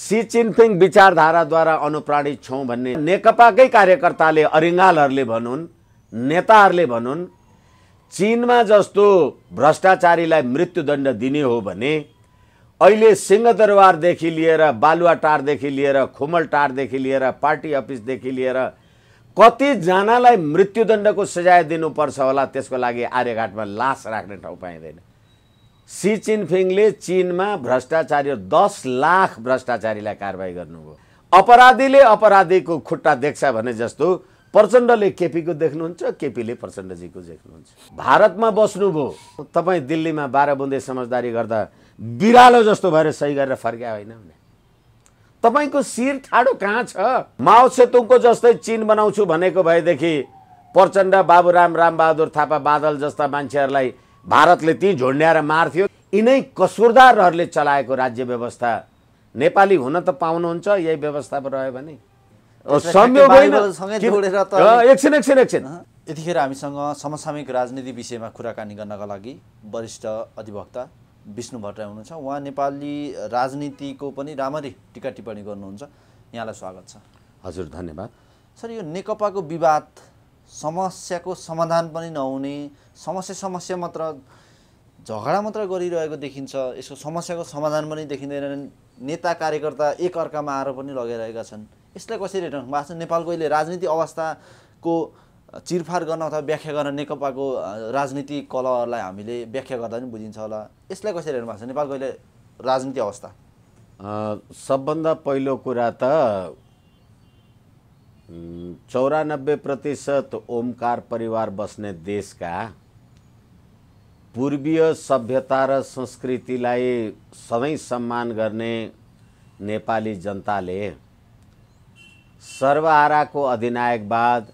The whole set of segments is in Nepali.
सी चिनफिङ विचारधाराद्वारा अनुप्राणित छौँ भन्ने नेकपाकै कार्यकर्ताले अरिङ्गालहरूले भनुन् नेताहरूले भनुन् चिनमा जस्तो भ्रष्टाचारीलाई मृत्युदण्ड दिने हो भने अहिले सिंहदरबारदेखि लिएर बालुवाटारदेखि लिएर खुमलटारदेखि लिएर पार्टी अफिसदेखि लिएर कतिजनालाई मृत्युदण्डको सजाय दिनुपर्छ होला त्यसको लागि आर्यघाटमा लास राख्ने ठाउँ पाइँदैन सी चिनफिङले चिनमा भ्रष्टाचारी दस लाख भ्रष्टाचारीलाई कारवाही गर्नुभयो अपराधीले अपराधीको खुट्टा देख्छ भने जस्तो प्रचण्डले केपीको देख्नुहुन्छ केपीले प्रचण्डजीको देख्नुहुन्छ भारतमा बस्नुभयो तपाईँ दिल्लीमा बाह्र बुन्दे समझदारी गर्दा बिरालो जस्तो भएर सही गरेर फर्क्या होइन भने तपाईँको शिर ठाडो कहाँ छ माओ सेतुङको जस्तै चिन बनाउँछु भनेको भएदेखि प्रचण्ड बाबुराम रामबहादुर थापा बादल जस्ता मान्छेहरूलाई भारतले ती झोन्ड्याएर मार्थ्यो यिनै कसुरदारहरूले चलाएको राज्य व्यवस्था नेपाली हुन त पाउनुहुन्छ यही व्यवस्था रह्यो भने एकछिन एकछिन एकछिन यतिखेर हामीसँग समसामयिक राजनीति विषयमा कुराकानी गर्नका लागि वरिष्ठ अधिवक्ता विष्णु भट्टराई हुनुहुन्छ उहाँ नेपाली राजनीतिको पनि राम्ररी टिका टिप्पणी गर्नुहुन्छ यहाँलाई स्वागत छ हजुर धन्यवाद सर यो नेकपाको विवाद समस्याको समाधान पनि नहुने समस्या समस्या मात्र झगडा मात्र गरिरहेको देखिन्छ यसको समस्याको समाधान पनि देखिँदैन नेता कार्यकर्ता एकअर्कामा आरोप पनि लगाइरहेका छन् यसलाई कसरी हेर्नु भएको छ नेपालको अहिले राजनीति अवस्थाको चिरफार गर्न अथवा व्याख्या गर्न नेकपाको राजनीति कलहरूलाई हामीले व्याख्या गर्दा पनि बुझिन्छ होला यसलाई कसरी हेर्नु भएको छ नेपालको अहिले राजनीति अवस्था सबभन्दा पहिलो कुरा त चौरानब्बे प्रतिशत ओमकार परिवार बस्ने देशका पूर्वीय सभ्यता र संस्कृतिलाई सधैँ सम्मान गर्ने नेपाली जनताले सर्वहाराको अधिनायकवाद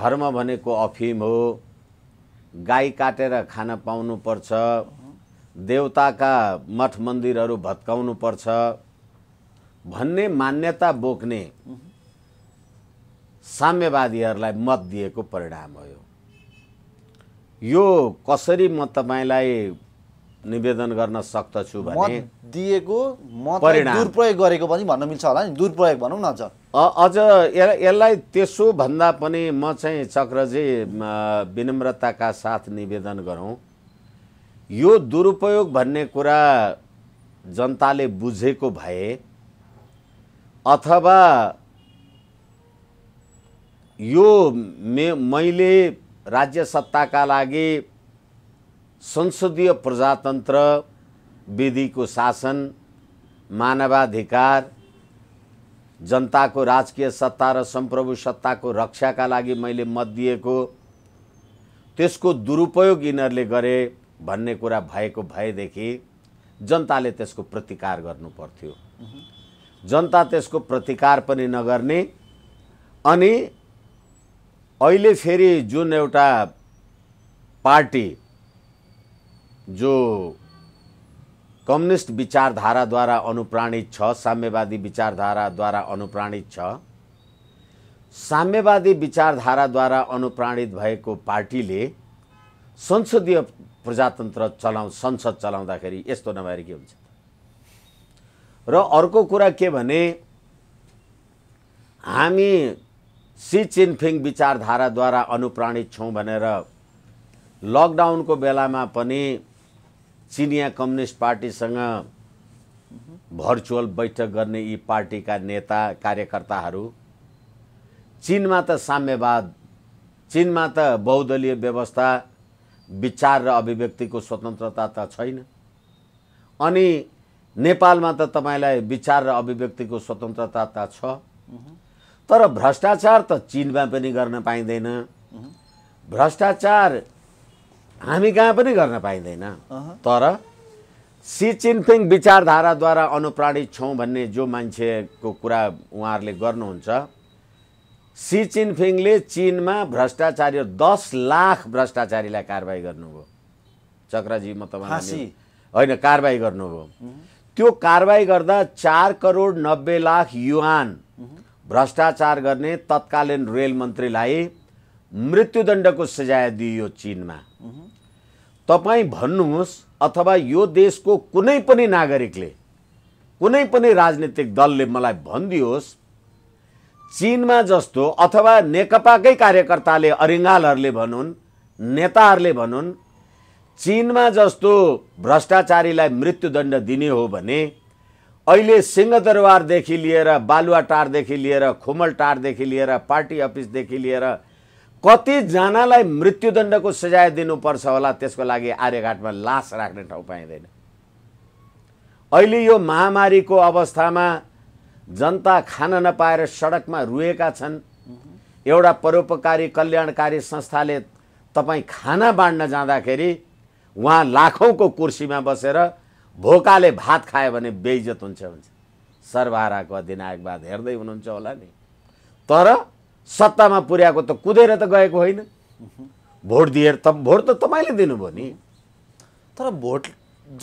धर्म भनेको अफिम हो गाई काटेर खान पाउनुपर्छ देवताका मठ मन्दिरहरू पर्छ भन्ने मान्यता बोक्ने साम्यवादीहरूलाई मत दिएको परिणाम हो यो कसरी म तपाईँलाई निवेदन गर्न सक्दछु भने दिएको दुरुपयोग गरेको पनि भन्न मिल्छ होला नि दुरुपयोग भनौँ न अझ अझ यसलाई त्यसो भन्दा पनि म चाहिँ चक्रजी विनम्रताका साथ निवेदन गरौँ यो दुरुपयोग भन्ने कुरा जनताले बुझेको भए अथवा यो मे मैले राज्य सत्ताका लागि संसदीय प्रजातन्त्र विधिको शासन मानवाधिकार जनताको राजकीय सत्ता र सम्प्रभु सत्ताको रक्षाका लागि मैले मत दिएको त्यसको दुरुपयोग यिनीहरूले गरे भन्ने कुरा भएको भएदेखि जनताले त्यसको प्रतिकार गर्नु पर्थ्यो जनता त्यसको प्रतिकार पनि नगर्ने अनि अहिले फेरि जुन एउटा पार्टी जो कम्युनिस्ट विचारधाराद्वारा अनुप्राणित छ साम्यवादी विचारधाराद्वारा अनुप्राणित छ साम्यवादी विचारधाराद्वारा अनुप्राणित भएको पार्टीले संसदीय प्रजातन्त्र चलाउ संसद चलाउँदाखेरि यस्तो नभएर के हुन्छ र अर्को कुरा के भने हामी सी चिनफिङ विचारधाराद्वारा अनुप्राणित छौँ भनेर लकडाउनको बेलामा पनि चिनिया कम्युनिस्ट पार्टीसँग भर्चुअल बैठक गर्ने यी पार्टीका नेता कार्यकर्ताहरू चिनमा त साम्यवाद चिनमा त बहुदलीय व्यवस्था विचार र अभिव्यक्तिको स्वतन्त्रता त छैन अनि नेपालमा त तपाईँलाई विचार र अभिव्यक्तिको स्वतन्त्रता त छ तर भ्रष्टाचार त चिनमा पनि गर्न पाइँदैन भ्रष्टाचार हामी कहाँ पनि गर्न पाइँदैन तर सी चिनफिङ विचारधाराद्वारा अनुप्राणित छौँ भन्ने जो मान्छेको कुरा उहाँहरूले गर्नुहुन्छ सी चिनफिङले चिनमा भ्रष्टाचारी दस लाख भ्रष्टाचारीलाई कारवाही गर्नुभयो चक्रजी म तपाईँ होइन कारवाही गर्नुभयो त्यो कारवाही गर्दा चार करोड नब्बे लाख युवान भ्रष्टाचार गर्ने तत्कालीन रेल मन्त्रीलाई मृत्युदण्डको सजाय दिइयो चिनमा तपाईँ भन्नुहोस् अथवा यो देशको कुनै पनि नागरिकले कुनै पनि राजनीतिक दलले मलाई भनिदियोस् चिनमा जस्तो अथवा नेकपाकै कार्यकर्ताले अरिङ्गालहरूले भनौन् नेताहरूले भनौन् चिनमा जस्तो भ्रष्टाचारीलाई मृत्युदण्ड दिने हो भने अहिले सिंहदरबारदेखि लिएर बालुवा बालुवाटारदेखि लिएर खुमल खुमलटारदेखि लिएर पार्टी अफिसदेखि लिएर कतिजनालाई मृत्युदण्डको सजाय दिनुपर्छ होला त्यसको लागि आर्यघाटमा लास राख्ने ठाउँ पाइँदैन अहिले यो महामारीको अवस्थामा जनता खान नपाएर सडकमा रुएका छन् एउटा परोपकारी कल्याणकारी संस्थाले तपाईँ खाना बाँड्न जाँदाखेरि उहाँ लाखौँको कुर्सीमा बसेर भोकाले भात खायो भने बेइज्जत हुन्छ भन्छ सर्वहाराको अधिनायकवाद हेर्दै हुनुहुन्छ होला नि तर सत्तामा पुर्याएको त कुदेर त गएको होइन भोट दिएर त भोट त तपाईँले दिनुभयो नि तर भोट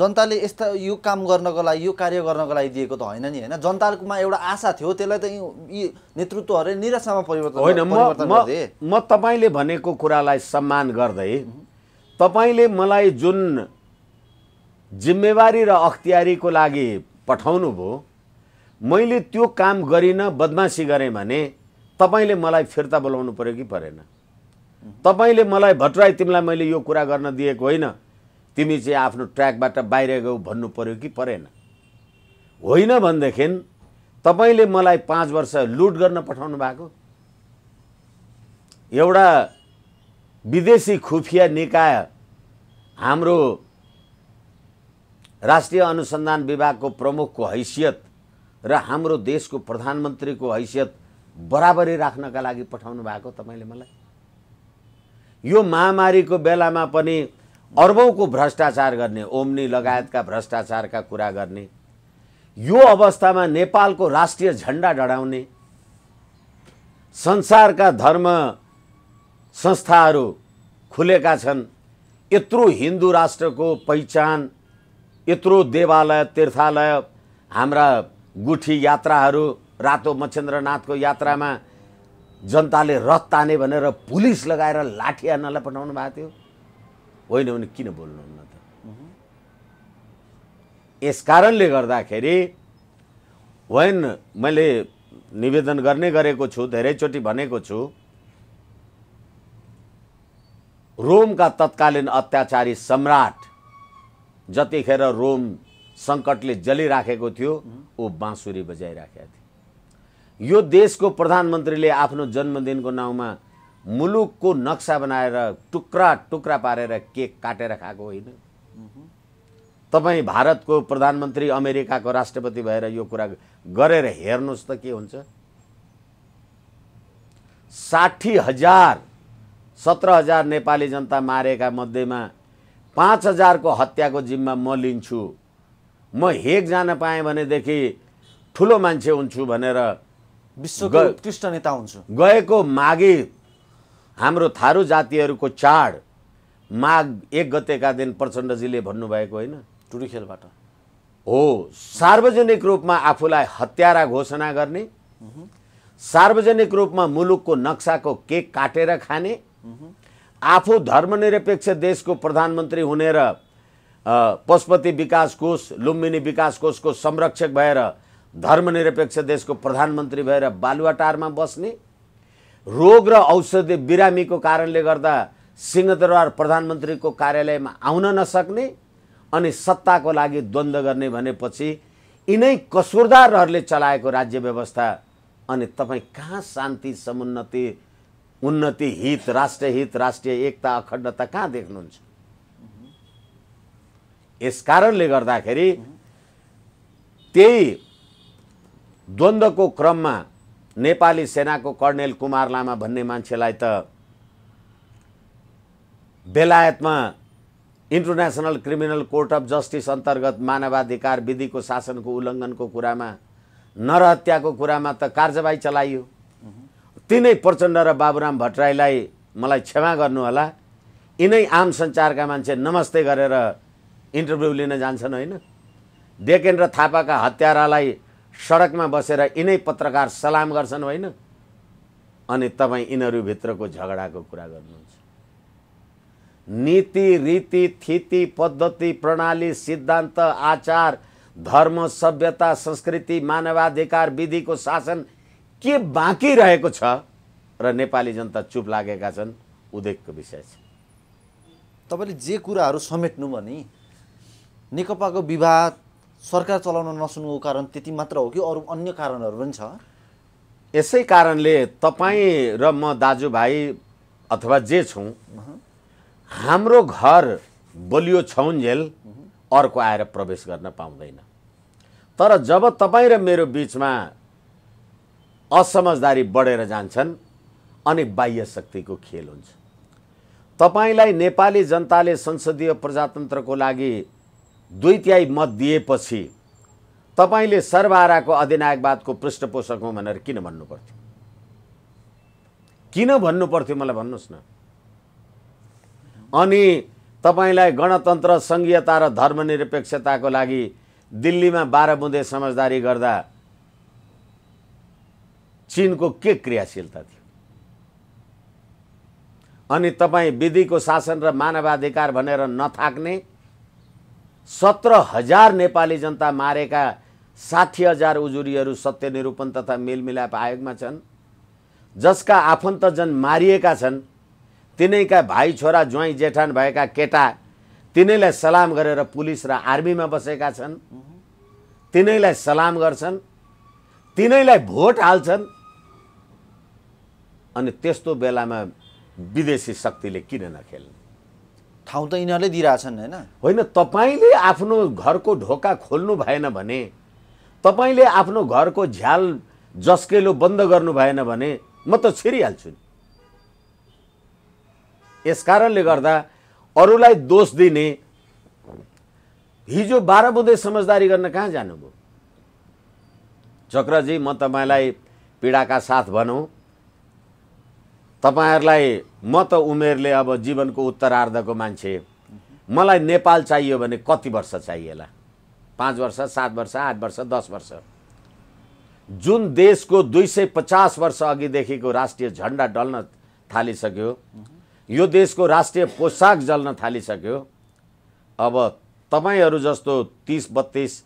जनताले यस्ता यो काम गर्नको लागि यो कार्य गर्नको लागि दिएको त होइन नि होइन जनताकोमा एउटा आशा थियो त्यसलाई त यी नेतृत्वहरूले निराशामा परिवर्तन होइन म तपाईँले भनेको कुरालाई सम्मान गर्दै तपाईँले मलाई जुन जिम्मेवारी र अख्तियारीको लागि पठाउनु भयो मैले त्यो काम गरिनँ बदमासी गरेँ भने तपाईँले मलाई फिर्ता बोलाउनु पऱ्यो कि परेन तपाईँले मलाई भट्टराई तिमीलाई मैले यो कुरा गर्न दिएको होइन तिमी चाहिँ आफ्नो ट्र्याकबाट बाहिर गयौ भन्नु पऱ्यो कि परेन होइन भनेदेखि तपाईँले मलाई पाँच वर्ष लुट गर्न पठाउनु भएको एउटा विदेशी खुफिया निकाय हाम्रो राष्ट्रिय अनुसन्धान विभागको प्रमुखको हैसियत र हाम्रो देशको प्रधानमन्त्रीको हैसियत बराबरी राख्नका लागि पठाउनु भएको तपाईँले मलाई यो महामारीको बेलामा पनि अर्बौँको भ्रष्टाचार गर्ने ओम्नी लगायतका भ्रष्टाचारका कुरा गर्ने यो अवस्थामा नेपालको राष्ट्रिय झन्डा डढाउने संसारका धर्म संस्थाहरू खुलेका छन् यत्रो हिन्दू राष्ट्रको पहिचान यत्रो देवालय तीर्थालय हाम्रा गुठी यात्राहरू रातो मच्छेन्द्रनाथको यात्रामा जनताले रथ ताने भनेर पुलिस लगाएर लाठी हान्नलाई पठाउनु भएको थियो होइन भने किन बोल्नुहुन्न त यस कारणले गर्दाखेरि होइन मैले निवेदन गर्ने गरेको छु धेरैचोटि भनेको छु रोमका तत्कालीन अत्याचारी सम्राट जतिखेर रोम सङ्कटले जलिराखेको थियो ऊ बाँसुरी बजाइराखेका थिए यो देशको प्रधानमन्त्रीले आफ्नो जन्मदिनको नाउँमा मुलुकको नक्सा बनाएर टुक्रा टुक्रा पारेर केक काटेर खाएको होइन तपाईँ भारतको प्रधानमन्त्री अमेरिकाको राष्ट्रपति भएर यो कुरा गरेर हेर्नुहोस् त के हुन्छ साठी हजार सत्र हजार नेपाली जनता मारेका मध्येमा पाँच हजारको हत्याको जिम्मा म लिन्छु म हेक जान पाएँ भनेदेखि ठुलो मान्छे हुन्छु भनेर विश्वको उत्कृष्ट नेता हुन्छु गएको माघे हाम्रो थारू जातिहरूको चाड माघ एक गतेका दिन प्रचण्डजीले भन्नुभएको होइन टुरुखेलबाट हो सार्वजनिक रूपमा आफूलाई हत्यारा घोषणा गर्ने सार्वजनिक रूपमा मुलुकको नक्साको केक काटेर खाने आफू धर्मनिरपेक्ष देशको प्रधानमन्त्री हुने र पशुपति विकास कोष लुम्बिनी विकास कोषको संरक्षक भएर धर्मनिरपेक्ष देशको प्रधानमन्त्री भएर बालुवाटारमा बस्ने रोग र औषधि बिरामीको कारणले गर्दा सिंहदरबार प्रधानमन्त्रीको कार्यालयमा आउन नसक्ने अनि सत्ताको लागि द्वन्द्व गर्ने भनेपछि यिनै कसुरदारहरूले चलाएको राज्य व्यवस्था अनि तपाईँ कहाँ शान्ति समुन्नति उन्नति हित राष्ट्रिय हित राष्ट्रिय एकता अखण्डता कहाँ देख्नुहुन्छ यस कारणले गर्दाखेरि त्यही द्वन्द्वको क्रममा नेपाली सेनाको कर्णेल कुमार लामा भन्ने मान्छेलाई त बेलायतमा international criminal court of justice अन्तर्गत मानवाधिकार विधिको शासनको उल्लङ्घनको कुरामा नरहत्याको कुरामा त कार्यवाही चलाइयो तिनै प्रचण्ड र बाबुराम भट्टराईलाई मलाई क्षमा गर्नुहोला यिनै आम सञ्चारका मान्छे नमस्ते गरेर इन्टरभ्यू लिन जान्छन् होइन डेकेन्द्र थापाका हत्यारालाई सडकमा बसेर यिनै पत्रकार सलाम गर्छन् होइन अनि तपाईँ यिनीहरूभित्रको झगडाको कुरा गर्नुहुन्छ नीति रीति थिति पद्धति प्रणाली सिद्धान्त आचार धर्म सभ्यता संस्कृति मानवाधिकार विधिको शासन के बाँकी रहेको छ र नेपाली जनता चुप लागेका छन् उदेकको विषय छ तपाईँले जे कुराहरू समेट्नु भने नेकपाको विवाद सरकार चलाउन नसुन्नुको कारण त्यति मात्र हो कि अरू अन्य कारणहरू पनि छ यसै कारणले तपाईँ र म दाजुभाइ अथवा जे छौँ हाम्रो घर बलियो छौन्जेल अर्को आएर प्रवेश गर्न पाउँदैन तर जब तपाईँ र मेरो बिचमा असमझदारी बढेर जान्छन् अनि बाह्य शक्तिको खेल हुन्छ तपाईँलाई नेपाली जनताले संसदीय प्रजातन्त्रको लागि दुई तिहाई मत दिएपछि तपाईँले सर्वहाराको अधिनायकवादको पृष्ठपोषक हो भनेर किन भन्नु पर्थ्यो किन भन्नु पर्थ्यो मलाई भन्नुहोस् न अनि तपाईँलाई गणतन्त्र सङ्घीयता र धर्मनिरपेक्षताको लागि दिल्लीमा बाह्र बुँदे समझदारी गर्दा चिनको के क्रियाशीलता थियो अनि तपाईँ विधिको शासन र मानवाधिकार भनेर नथाक्ने सत्र हजार नेपाली जनता मारेका साठी हजार उजुरीहरू सत्यनिरूपण तथा मेलमिलाप आयोगमा छन् जसका आफन्तजन मारिएका छन् तिनैका भाइ छोरा ज्वाइँ जेठान भएका केटा तिनैलाई सलाम गरेर पुलिस र आर्मीमा बसेका छन् तिनैलाई सलाम गर्छन् तिनैलाई भोट हाल्छन् अनि त्यस्तो बेलामा विदेशी शक्तिले किन नखेल्ने ठाउँ त यिनीहरूले दिइरहेछन् होइन होइन तपाईँले आफ्नो घरको ढोका खोल्नु भएन भने तपाईँले आफ्नो घरको झ्याल जस्केलो बन्द गर्नु भएन भने म त छिरिहाल्छु नि यस कारणले गर्दा अरूलाई दोष दिने हिजो बाह्र बुँदै समझदारी गर्न कहाँ जानुभयो चक्रजी म तपाईँलाई पीडाका साथ भनौँ तपाईँहरूलाई म त उमेरले अब जीवनको उत्तरार्धको मान्छे मलाई नेपाल चाहियो भने कति वर्ष चाहिएला पाँच वर्ष सात वर्ष आठ वर्ष दस वर्ष जुन देशको दुई सय पचास वर्ष अघिदेखिको राष्ट्रिय झन्डा डल्न थालिसक्यो यो देशको राष्ट्रिय पोसाक जल्न थालिसक्यो अब तपाईँहरू जस्तो तिस बत्तिस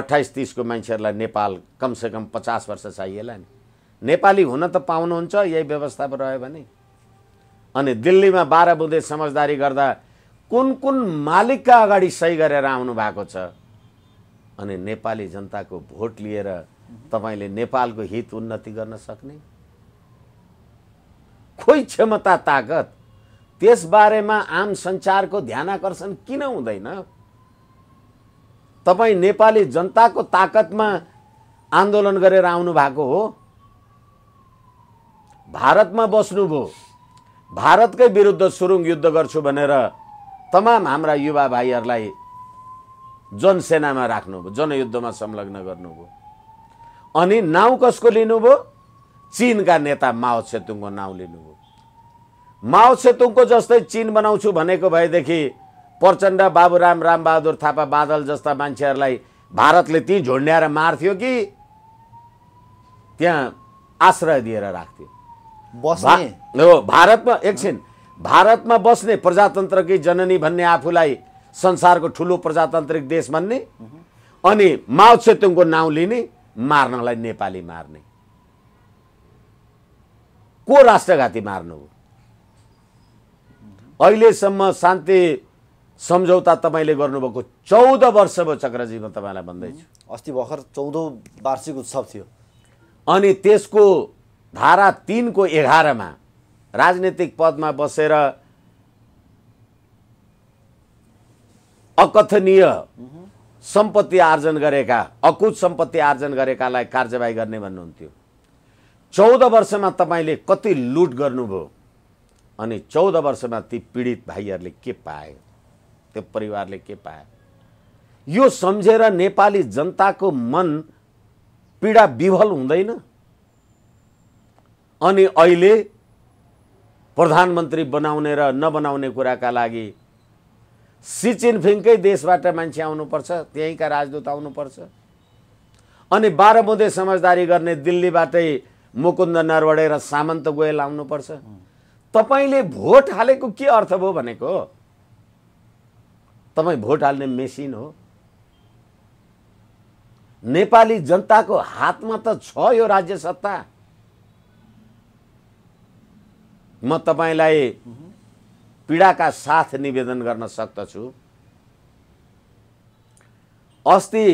अट्ठाइस तिसको मान्छेहरूलाई नेपाल कमसेकम पचास वर्ष चाहिएला नि नेपाली हुन त पाउनुहुन्छ यही व्यवस्था रह्यो भने अनि दिल्लीमा बाह्र बुँदे समझदारी गर्दा कुन कुन मालिकका अगाडि सही गरेर आउनु भएको छ अनि नेपाली जनताको भोट लिएर तपाईँले नेपालको हित उन्नति गर्न सक्ने खोइ क्षमता ताकत त्यसबारेमा आम सञ्चारको ध्यान आकर्षण किन हुँदैन तपाईँ नेपाली जनताको ताकतमा आन्दोलन गरेर आउनु भएको हो भारतमा बस्नुभयो भारतकै विरुद्ध सुरुङ युद्ध गर्छु भनेर तमाम हाम्रा युवा भाइहरूलाई जनसेनामा राख्नुभयो जनयुद्धमा संलग्न गर्नुभयो अनि नाउँ कसको लिनुभयो चिनका नेता माओ सेतुङको नाउँ लिनुभयो माओ सेतुङको जस्तै चिन बनाउँछु भनेको भएदेखि प्रचण्ड बाबुराम रामबहादुर थापा बादल जस्ता मान्छेहरूलाई भारतले ती झोन्ड्याएर मार्थ्यो कि त्यहाँ आश्रय दिएर राख्थ्यो बस्ने हो भारतमा एकछिन भारतमा बस्ने प्रजातन्त्रकै जननी भन्ने आफूलाई संसारको ठुलो प्रजातान्त्रिक देश भन्ने अनि माओ चेतुङको नाउँ लिने मार्नलाई नेपाली मार्ने को राष्ट्रघाती मार्नु हो अहिलेसम्म शान्ति सम्झौता तपाईँले गर्नुभएको चौध वर्ष भयो चक्रजी म तपाईँलाई भन्दैछु अस्ति भर्खर चौधौँ वार्षिक उत्सव थियो अनि त्यसको धारा तिनको एघारमा राजनीतिक पदमा बसेर अकथनीय सम्पत्ति आर्जन गरेका अकुत सम्पत्ति आर्जन गरेकालाई कार्यवाही गर्ने भन्नुहुन्थ्यो चौध वर्षमा तपाईँले कति लुट गर्नुभयो अनि चौध वर्षमा ती पीडित भाइहरूले के पाए त्यो परिवारले के पाए यो सम्झेर नेपाली जनताको मन पीडा विभल हुँदैन अनि अहिले प्रधानमन्त्री बनाउने र नबनाउने कुराका लागि सिचिनफिङकै देशबाट मान्छे आउनुपर्छ त्यहीँका राजदूत आउनुपर्छ अनि बाह्र बुँदे समझदारी गर्ने दिल्लीबाटै मुकुन्द नरवडे र सामन्त गोयल आउनुपर्छ तपाईँले भोट हालेको के अर्थ भयो भनेको तपाईँ भोट हाल्ने मेसिन हो नेपाली जनताको हातमा त छ यो राज्य सत्ता म तपाईँलाई पीडाका साथ निवेदन गर्न सक्दछु अस्ति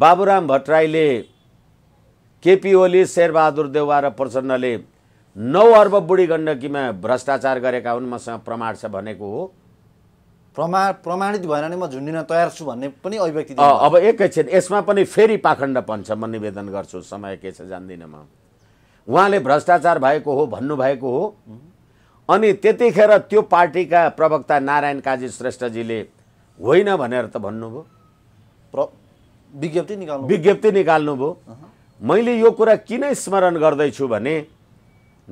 बाबुराम भट्टराईले केपी ओली शेरबहादुर देउवा र प्रचण्डले नौ अर्ब बुढी गण्डकीमा भ्रष्टाचार गरेका हुन् मसँग प्रमाण छ भनेको हो प्रमा प्रमाणित भएन भने म झुन्डिन तयार छु भन्ने पनि अभिव्यक्ति अब एकैछिन यसमा पनि फेरि पाखण्ड पन्छ म निवेदन गर्छु समय के छ जान्दिनँ म उहाँले भ्रष्टाचार भएको हो भन्नुभएको हो अनि त्यतिखेर त्यो पार्टीका प्रवक्ता नारायण काजी श्रेष्ठजीले होइन भनेर त भन्नुभयो प्र विज्ञप्ति निकाल्नु विज्ञप्ति निकाल्नुभयो मैले यो कुरा किन स्मरण गर्दैछु भने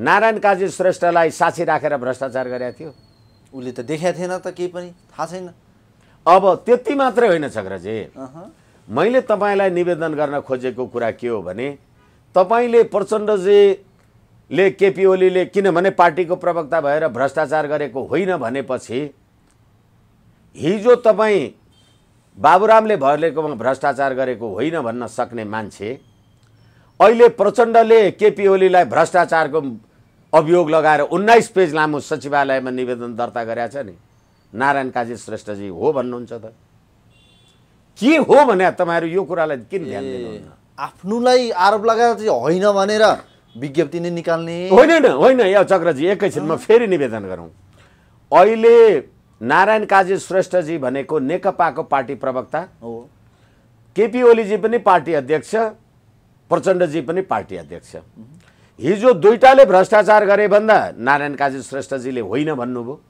नारायण काजी श्रेष्ठलाई साक्षी राखेर भ्रष्टाचार गरेका थियो उसले त देखाएको थिएन त केही पनि थाहा छैन अब त्यति मात्रै होइन चक्रजी मैले तपाईँलाई निवेदन गर्न खोजेको कुरा के हो भने तपाईँले प्रचण्डजी ले केपी ओलीले किनभने पार्टीको प्रवक्ता भएर भ्रष्टाचार गरेको होइन भनेपछि हिजो तपाईँ बाबुरामले भरलेकोमा भ्रष्टाचार गरेको होइन भन्न सक्ने मान्छे अहिले प्रचण्डले केपी ओलीलाई भ्रष्टाचारको अभियोग लगाएर उन्नाइस पेज लामो सचिवालयमा निवेदन दर्ता गरेका छ नि नारायण काजी श्रेष्ठजी हो भन्नुहुन्छ त के हो भने तपाईँहरू यो कुरालाई किन ध्यान दिनुहुन्न आफ्नोलाई आरोप लगाएर चाहिँ होइन भनेर विज्ञप्ति नै निकाल्ने होइन होइन या चक्रजी एकैछिनमा फेरि निवेदन गरौँ अहिले नारायण काजी श्रेष्ठजी भनेको नेकपाको पार्टी प्रवक्ता हो केपी ओलीजी पनि पार्टी अध्यक्ष प्रचण्डजी पनि पार्टी अध्यक्ष हिजो दुइटाले भ्रष्टाचार गरे भन्दा नारायण काजी श्रेष्ठजीले होइन भन्नुभयो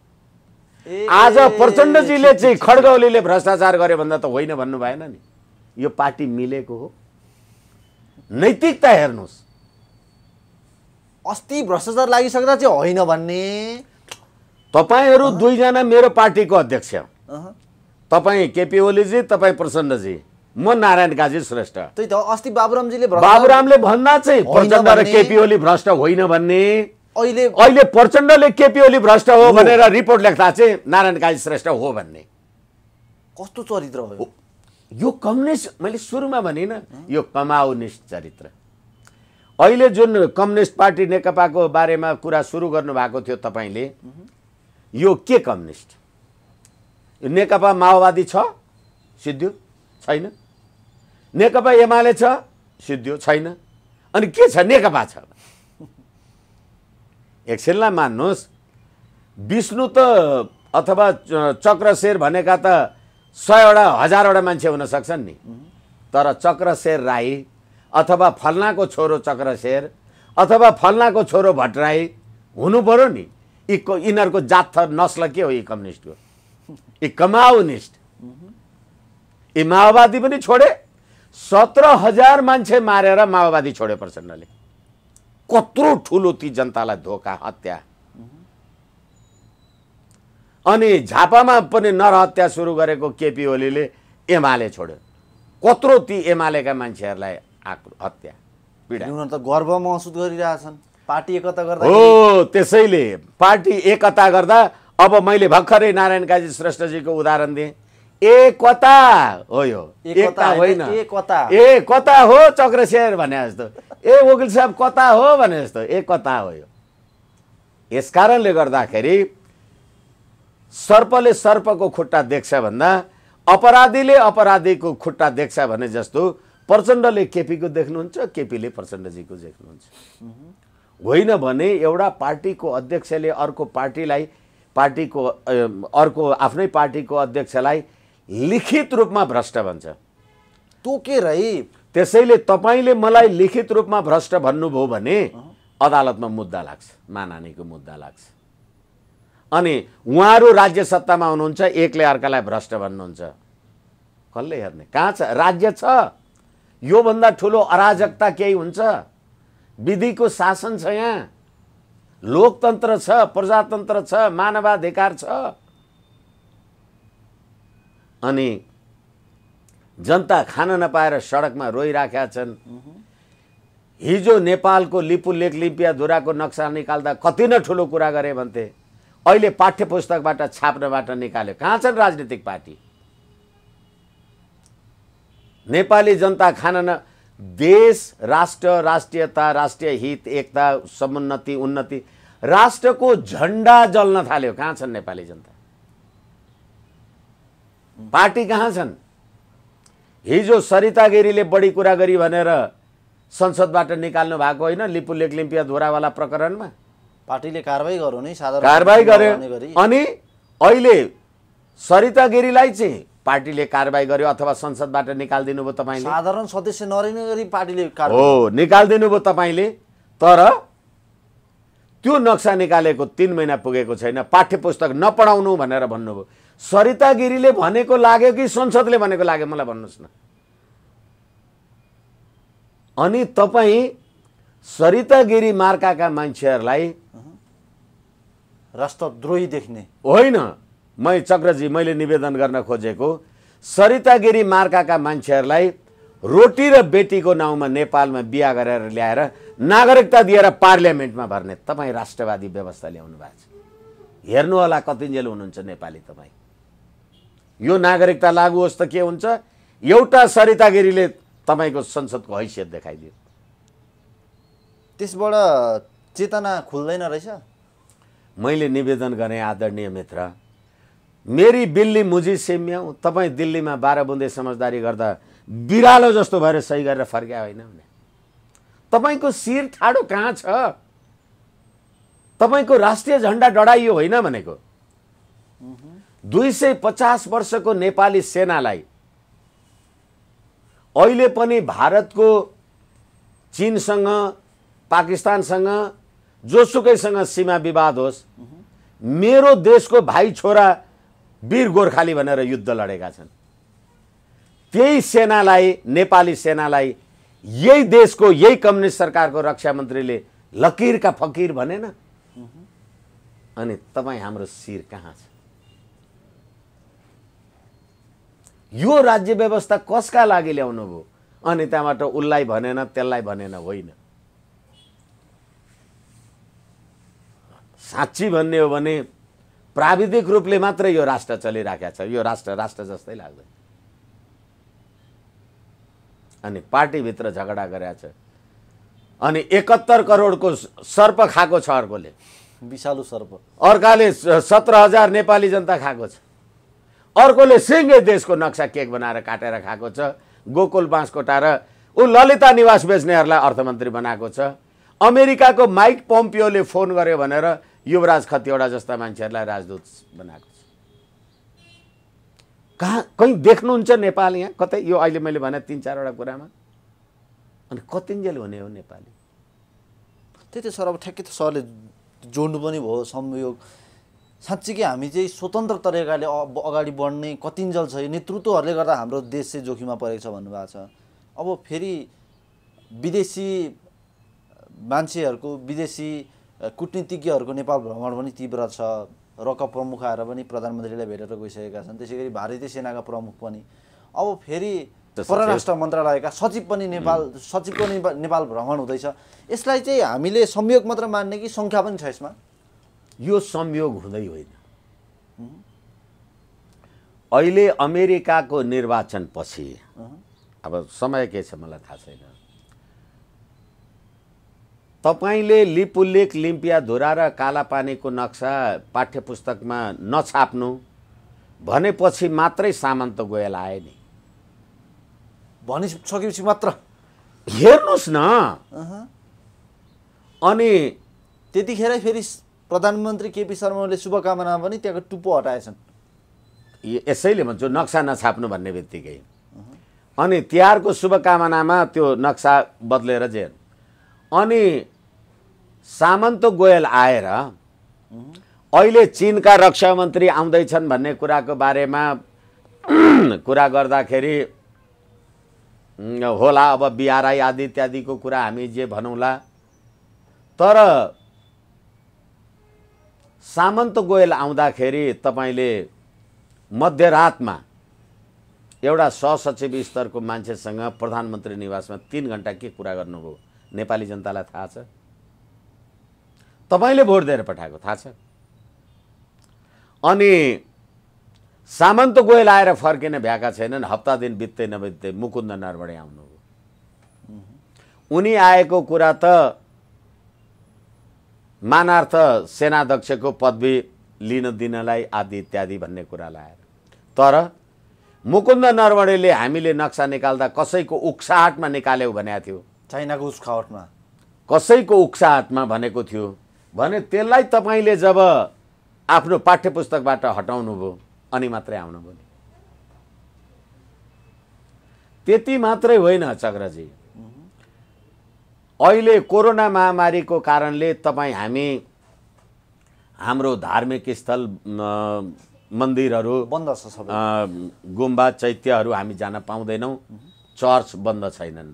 आज प्रचण्डजीले चाहिँ खड्गौलीले भ्रष्टाचार गरे भन्दा त होइन भन्नु भएन नि यो पार्टी मिलेको हो नैतिकता हेर्नुहोस् अस्ति भ्रष्टाचार लागिसक्दा चाहिँ होइन भन्ने तपाईँहरू दुईजना मेरो पार्टीको अध्यक्ष तपाईँ केपी ओलीजी तपाईँ प्रचण्डजी म नारायण काजी श्रेष्ठ त्यही त अस्ति बाबुरामजीले बाबुरामले भन्दा चाहिँ प्रचण्ड र केपी ओली भ्रष्ट होइन भन्ने अहिले अहिले प्रचण्डले केपी ओली भ्रष्ट हो भनेर रिपोर्ट लेख्दा चाहिँ नारायण काजी श्रेष्ठ हो भन्ने कस्तो चरित्र हो यो कम्युनिस्ट मैले सुरुमा भनिनँ यो कमाउनिस्ट चरित्र अहिले जुन कम्युनिस्ट पार्टी नेकपाको बारेमा कुरा सुरु गर्नुभएको थियो तपाईँले यो के कम्युनिस्ट नेकपा माओवादी छ सिद्धि छैन नेकपा एमाले छ सिद्धि छैन अनि के छ नेकपा छ एकछिनलाई मान्नुहोस् विष्णु त अथवा चक्रशेर भनेका त सयवटा हजारवटा मान्छे हुन सक्छन् नि तर चक्रशेर राई अथवा फल्नाको छोरो चक्रशेर अथवा फल्नाको छोरो भट्टराई हुनु पऱ्यो नि यी यिनीहरूको जात नस्ल के हो यी कम्युनिस्टको यी कमाउनिस्ट यी माओवादी पनि छोडे सत्र हजार मान्छे मारेर माओवादी छोडे प्रचण्डले कत्रो ठुलो ती जनतालाई धोका हत्या अनि झापामा पनि नरहत्या सुरु गरेको केपी ओलीले एमाले छोड्यो कत्रो ती एमालेका मान्छेहरूलाई आक्रो हत्या पीडा त गर्व महसुस गरिरहेछन् पार्टी एकता गर्दा हो त्यसैले पार्टी एकता गर्दा अब मैले भर्खरै नारायण काजी श्रेष्ठजीको उदाहरण दिएँ एकता हो यो एकता होइन ए कता हो चक्रसेर भने जस्तो ए वकिल साहब कता हो भने जस्तो एकता हो यो यस कारणले गर्दाखेरि सर्पले सर्पको खुट्टा देख्छ भन्दा अपराधीले अपराधीको खुट्टा देख्छ भने जस्तो प्रचण्डले केपीको देख्नुहुन्छ केपीले प्रचण्डजीको देख्नुहुन्छ होइन भने एउटा पार्टीको अध्यक्षले अर्को पार्टीलाई पार्टीको अर्को आफ्नै पार्टीको अध्यक्षलाई लिखित रूपमा भ्रष्ट भन्छ के रहे त्यसैले तपाईँले मलाई लिखित रूपमा भ्रष्ट भन्नुभयो भने अदालतमा मुद्दा लाग्छ मानहानीको मुद्दा लाग्छ अनि उहाँहरू राज्य सत्तामा हुनुहुन्छ एकले अर्कालाई भ्रष्ट भन्नुहुन्छ कसले हेर्ने कहाँ छ राज्य छ योभन्दा ठुलो अराजकता केही हुन्छ विधिको शासन छ यहाँ लोकतन्त्र छ प्रजातन्त्र छ मानवाधिकार छ अनि जनता खान नपाएर सडकमा रोइराखेका छन् हिजो नेपालको लिपु लेख धुराको नक्सा निकाल्दा कति नै ठुलो कुरा गरे भन्थे अहिले पाठ्य पुस्तकबाट छाप्नबाट निकाल्यो कहाँ छन् राजनीतिक पार्टी नेपाली जनता खान न देश राष्ट्र राष्ट्रियता राष्ट्रिय हित एकता समुन्नति उन्नति राष्ट्रको झन्डा जल्न थाल्यो कहाँ छन् नेपाली जनता पार्टी कहाँ छन् हिजो सरिता गिरीले बढी कुरा गरी भनेर संसदबाट निकाल्नु भएको होइन लिपु लिम्पिया धोरावाला प्रकरणमा पार्टीले कारवाही गरौँ नि कारवाही गर्यो अनि अहिले सरिता गिरीलाई चाहिँ पार्टीले कारवाही गर्यो अथवा संसदबाट निकालिदिनु भयो तपाईँले साधारण सदस्य नरिने गरी पार्टीले हो निकालिदिनु भयो तपाईँले तर त्यो नक्सा निकालेको तिन महिना पुगेको छैन पाठ्य पुस्तक नपढाउनु भनेर भन्नुभयो सरिता गिरीले भनेको लाग्यो कि संसदले भनेको लाग्यो मलाई भन्नुहोस् न अनि तपाईँ सरिता गिरी मार्काका मान्छेहरूलाई राष्ट्रद्रोही देख्ने होइन मै चक्रजी मैले निवेदन गर्न खोजेको सरितागिरी मार्काका मान्छेहरूलाई रोटी र बेटीको नाउँमा नेपालमा बिहा गरेर ल्याएर नागरिकता दिएर पार्लियामेन्टमा भर्ने तपाईँ राष्ट्रवादी व्यवस्था ल्याउनु भएको छ हेर्नुहोला कतिन्जेल हुनुहुन्छ नेपाली तपाईँ यो नागरिकता लागु होस् त के हुन्छ एउटा सरितागिरीले तपाईँको संसदको हैसियत देखाइदियो त्यसबाट चेतना खुल्दैन रहेछ मैले निवेदन गरेँ आदरणीय मित्र मेरी बिल्ली मुजी सेम्याउ तपाईँ दिल्लीमा बाह्र बुन्दे समझदारी गर्दा बिरालो जस्तो भएर सही गरेर फर्क्या होइन भने तपाईँको शिर ठाडो कहाँ छ तपाईँको राष्ट्रिय झन्डा डढाइयो होइन भनेको दुई सय पचास वर्षको नेपाली सेनालाई अहिले पनि भारतको चिनसँग पाकिस्तानसँग जोसुकैसँग सीमा विवाद होस् मेरो देशको भाइ छोरा वीर गोर्खाली भनेर युद्ध लडेका छन् त्यही सेनालाई नेपाली सेनालाई यही देशको यही कम्युनिस्ट सरकारको रक्षा मन्त्रीले लकिरका फकिर भनेन अनि तपाईँ हाम्रो शिर कहाँ छ यो राज्य व्यवस्था कसका लागि ल्याउनु भयो अनि त्यहाँबाट उसलाई भनेन त्यसलाई भनेन होइन साँच्ची भन्ने हो भने प्राविधिक रूपले मात्रै यो राष्ट्र चलिरहेको छ यो राष्ट्र राष्ट्र जस्तै लाग्दैन अनि पार्टीभित्र झगडा गरेका छ अनि एकहत्तर करोडको सर्प खाएको छ अर्कोले विषालु सर्प अर्काले सत्र हजार नेपाली जनता खाएको छ अर्कोले सिङ्गे देशको नक्सा केक बनाएर काटेर खाएको छ गोकुल बाँस कोटाएर ऊ ललिता निवास बेच्नेहरूलाई अर्थमन्त्री बनाएको छ अमेरिकाको माइक पोम्पियोले फोन गर्यो भनेर युवराज खतिवडा जस्ता मान्छेहरूलाई राजदूत बनाएको छ कहाँ कहीँ देख्नुहुन्छ नेपाल यहाँ कतै यो अहिले मैले भने तिन चारवटा कुरामा अनि कतिन्जेल हुने हो नेपाली त्यही त सर अब ठ्याक्कै त सरले जोड्नु पनि भयो संयोग साँच्चीकै हामी चाहिँ स्वतन्त्र तरिकाले अगाडि बढ्ने कतिन्जल छ यो नेतृत्वहरूले गर्दा हाम्रो देश चाहिँ जोखिममा परेको छ भन्नुभएको छ अब फेरि विदेशी मान्छेहरूको विदेशी कुटनीतिज्ञहरूको नेपाल भ्रमण पनि तीव्र छ रक प्रमुख आएर पनि प्रधानमन्त्रीलाई भेटेर गइसकेका छन् त्यसै गरी भारतीय सेनाका प्रमुख पनि अब फेरि परराष्ट्र मन्त्रालयका सचिव पनि नेपाल सचिवको नेपाल भ्रमण हुँदैछ यसलाई चाहिँ हामीले संयोग मात्र मान्ने कि सङ्ख्या पनि छ यसमा यो संयोग हुँदै होइन अहिले अमेरिकाको निर्वाचनपछि अब समय के छ मलाई थाहा छैन तपाईँले लिपुलेक धुरा र कालापानीको नक्सा पाठ्य पुस्तकमा नछाप्नु भनेपछि मात्रै सामन्त गोयल आए नि भनिसकेपछि मात्र हेर्नुहोस् न अनि त्यतिखेरै फेरि प्रधानमन्त्री केपी शर्माले शुभकामना पनि त्यहाँको टुप्पो हटाएछन् यसैले भन्छु नक्सा नछाप्नु भन्ने बित्तिकै अनि तिहारको शुभकामनामा त्यो नक्सा बदलेर जेन अनि सामन्त गोयल आएर अहिले चिनका रक्षा मन्त्री आउँदैछन् भन्ने कुराको बारेमा कुरा गर्दाखेरि होला अब बिहारआई आदि इत्यादिको कुरा हामी जे भनौँला तर सामन्त गोयल आउँदाखेरि तपाईँले मध्यरातमा एउटा सहसचिव स्तरको मान्छेसँग प्रधानमन्त्री निवासमा तिन घन्टा के कुरा गर्नुभयो नेपाली जनतालाई थाहा छ तपाईँले भोट दिएर पठाएको थाहा छ अनि सामन्त गोयल आएर फर्किन भ्याएका छैनन् हप्ता दिन बित्दै नबित्दै मुकुन्द नरबडे आउनुभयो उनी आएको कुरा त मानार्थ सेनाध्यक्षको पदवी लिन दिनलाई आदि इत्यादि भन्ने कुरा लाएर तर मुकुन्द नरवणेले हामीले नक्सा निकाल्दा कसैको उक्साहटमा निकाल्यौँ भनेको थियो चाइनाको उस्खावटमा कसैको उक्साहटमा भनेको थियो भने त्यसलाई तपाईँले जब आफ्नो पाठ्य पुस्तकबाट हटाउनुभयो अनि मात्रै आउनुभयो नि त्यति मात्रै होइन चक्रजी अहिले कोरोना महामारीको कारणले तपाईँ हामी हाम्रो धार्मिक स्थल मन्दिरहरू बन्द छ गुम्बा चैत्यहरू हामी जान पाउँदैनौँ चर्च बन्द छैनन्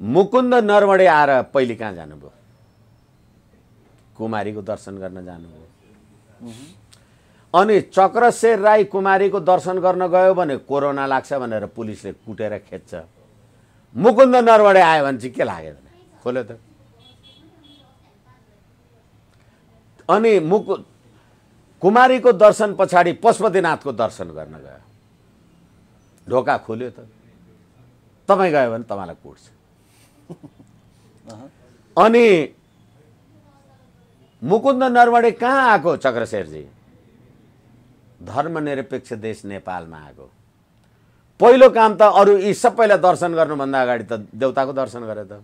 मुकुन्द नरवडे आएर पहिले कहाँ जानुभयो कुमारीको दर्शन गर्न जानुभयो अनि चक्रशेर राई कुमारीको दर्शन गर्न गयो भने कोरोना लाग्छ भनेर पुलिसले कुटेर खेच्छ मुकुन्द नरवडे आयो भने चाहिँ के लाग्यो भने खोल्यो त अनि मुकु कुमारीको दर्शन पछाडि पशुपतिनाथको दर्शन गर्न गयो ढोका खोल्यो त तपाईँ गयो भने तपाईँलाई कुट्छ अनि मुकुन्द नरवडे कहाँ आएको चक्रशेरजी धर्मनिरपेक्ष देश नेपालमा आएको पहिलो काम त अरू यी सबैलाई दर्शन गर्नुभन्दा अगाडि त देउताको दर्शन गरे त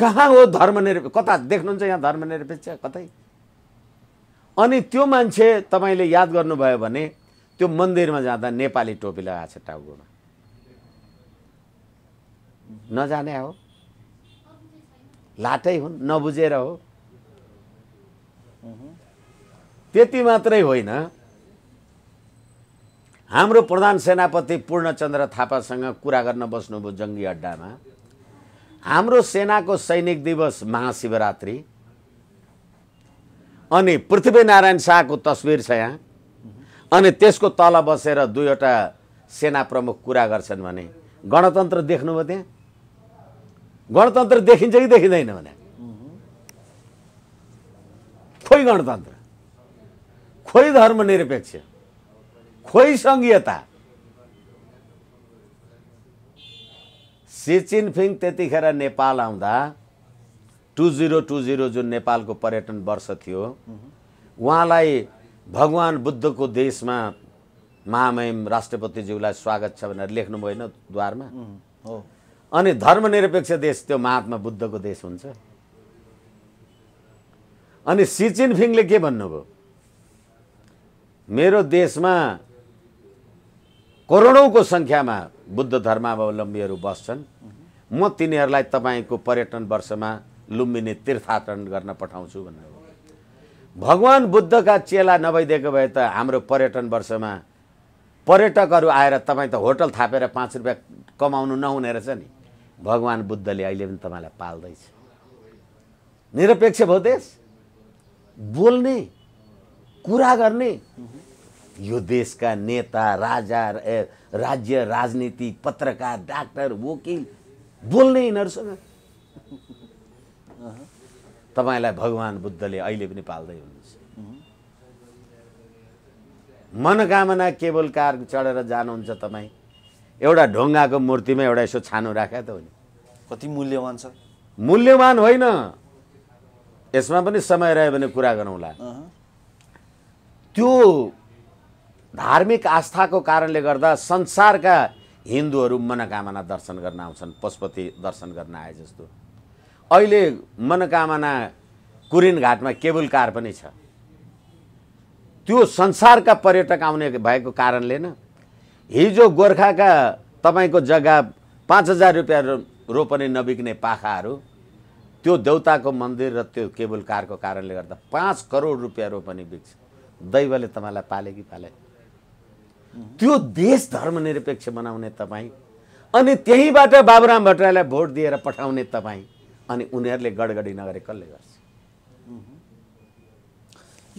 कहाँ हो धर्मनिरपेक्ष कता देख्नुहुन्छ यहाँ धर्मनिरपेक्ष कतै अनि त्यो मान्छे तपाईँले याद गर्नुभयो भने त्यो मन्दिरमा जाँदा नेपाली टोपी लगाएको छ टाउकोमा नजाने हो लाटै हुन् नबुझेर हो त्यति मात्रै होइन हाम्रो प्रधान सेनापति पूर्णचन्द्र थापासँग कुरा गर्न बस्नुभयो जङ्गी अड्डामा हाम्रो सेनाको सैनिक दिवस महाशिवरात्रि अनि पृथ्वीनारायण शाहको तस्विर छ यहाँ अनि त्यसको तल बसेर दुईवटा सेना प्रमुख कुरा गर्छन् भने गणतन्त्र देख्नुभयो त्यहाँ गणतन्त्र देखिन्छ कि देखिँदैन भने खोइ गणतन्त्र खोइ धर्मनिरपेक्ष खोइ सङ्घीयता सिचिनफिङ त्यतिखेर नेपाल आउँदा टु जिरो टु जिरो जुन नेपालको पर्यटन वर्ष थियो उहाँलाई भगवान बुद्धको देशमा महामहिम राष्ट्रपतिज्यूलाई स्वागत छ भनेर लेख्नु भएन द्वारमा अनि धर्मनिरपेक्ष देश त्यो महात्मा बुद्धको देश हुन्छ अनि सिचिनफिङले के भन्नुभयो मेरो देशमा करोडौँको सङ्ख्यामा बुद्ध धर्मावलम्बीहरू बस्छन् म तिनीहरूलाई तपाईँको पर्यटन वर्षमा लुम्बिनी तीर्थाटन गर्न पठाउँछु भन्नुभयो भगवान् बुद्धका चेला नभइदिएको भए त हाम्रो पर्यटन वर्षमा पर्यटकहरू आएर तपाईँ त होटल थापेर पाँच रुपियाँ कमाउनु नहुने रहेछ नि भगवान् बुद्धले अहिले पनि तपाईँलाई पाल्दैछ निरपेक्ष भयो देश बोल्ने कुरा गर्ने यो देशका नेता राजा राज्य राजनीति पत्रकार डाक्टर वकिल बोल्ने यिनीहरूसँग तपाईँलाई भगवान् बुद्धले अहिले पनि पाल्दै हुनुहुन्छ मनोकामना केवल कार चढेर जानुहुन्छ तपाईँ एउटा ढुङ्गाको मूर्तिमा एउटा यसो छानो राखे त हो नि कति मूल्यवान छ मूल्यवान होइन यसमा पनि समय रह्यो भने कुरा गरौँला त्यो धार्मिक आस्थाको कारणले गर्दा संसारका हिन्दूहरू मनोकामना दर्शन गर्न आउँछन् पशुपति दर्शन गर्न आए जस्तो अहिले मनोकामना कुरिन घाटमा केबुल कार पनि छ त्यो संसारका पर्यटक आउने भएको कारणले न हिजो गोर्खाका तपाईँको जग्गा पाँच हजार रुपियाँ रोपनी नबिक्ने पाखाहरू त्यो देउताको मन्दिर र त्यो केबुल कारको कारणले गर्दा पाँच करोड रुपियाँ रोपनी बिक्छ दैवले तपाईँलाई पाले कि पाले त्यो देश धर्मनिरपेक्ष बनाउने तपाईँ अनि त्यहीँबाट बाबुराम भट्टराईलाई भोट दिएर पठाउने तपाईँ अनि उनीहरूले गडगडी नगरे कसले गर्छ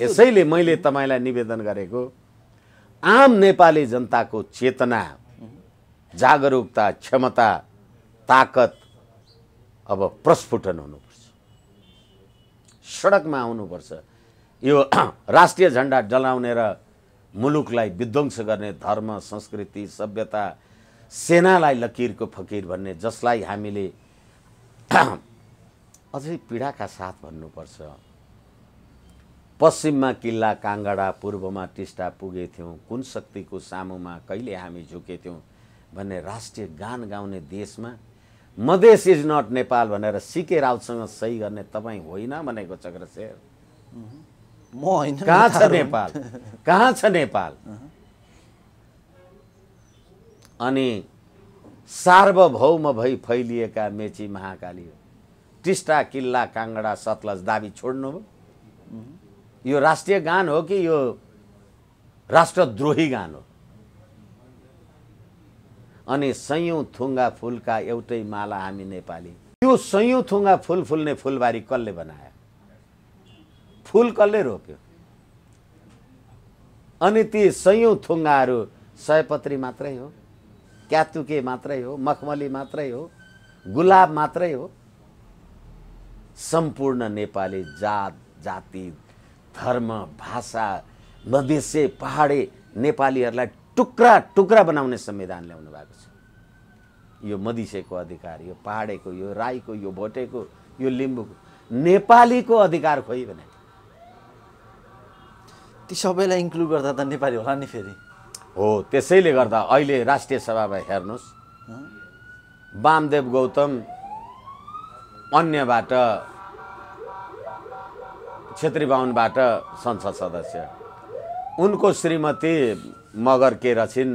यसैले मैले तपाईँलाई निवेदन गरेको आम नेपाली जनताको चेतना जागरुकता क्षमता ताकत अब प्रस्फुटन हुनुपर्छ सडकमा आउनुपर्छ यो राष्ट्रिय झन्डा जलाउने र मुलुकलाई विध्वंस गर्ने धर्म संस्कृति सभ्यता सेनालाई लकिरको फकिर भन्ने जसलाई हामीले अझै पीडाका साथ भन्नुपर्छ पश्चिममा किल्ला काङ्गडा पूर्वमा टिस्टा पुगेथ्यौँ कुन शक्तिको सामुमा कहिले हामी झुकेथ्यौँ भन्ने राष्ट्रिय गान गाउने देशमा मधेस इज नट नेपाल भनेर सिके राउतसँग सही गर्ने तपाईँ होइन भनेको चक्रसेर म होइन कहाँ छ नेपाल कहाँ छ नेपाल अनि सार्वभौम भई फैलिएका मेची महाकाली टिस्टा किल्ला काङ्गडा सतलज दाबी भयो यो राष्ट्रिय गान हो कि यो राष्ट्रद्रोही गान हो अनि सयौँ थुङ्गा फुलका एउटै माला हामी नेपाली त्यो सयौँ थुङ्गा फुल फुल्ने फुलबारी कसले बनायो फुल कसले रोप्यो अनि ती सयौँ थुङ्गाहरू सयपत्री मात्रै हो क्यातुके मात्रै हो मखमली मात्रै हो गुलाब मात्रै हो सम्पूर्ण नेपाली जात जाति धर्म भाषा मधेसे पहाडे नेपालीहरूलाई टुक्रा टुक्रा बनाउने संविधान ल्याउनु भएको छ यो मधिसेको अधिकार यो पहाडेको यो राईको यो भोटेको यो लिम्बूको नेपालीको अधिकार खोइ भने ती सबैलाई इन्क्लुड गर्दा त नेपाली होला नि फेरि हो त्यसैले गर्दा अहिले राष्ट्रिय सभामा हेर्नुहोस् वामदेव गौतम अन्यबाट छेत्री बाहुनबाट संसद सदस्य उनको श्रीमती मगर के छिन्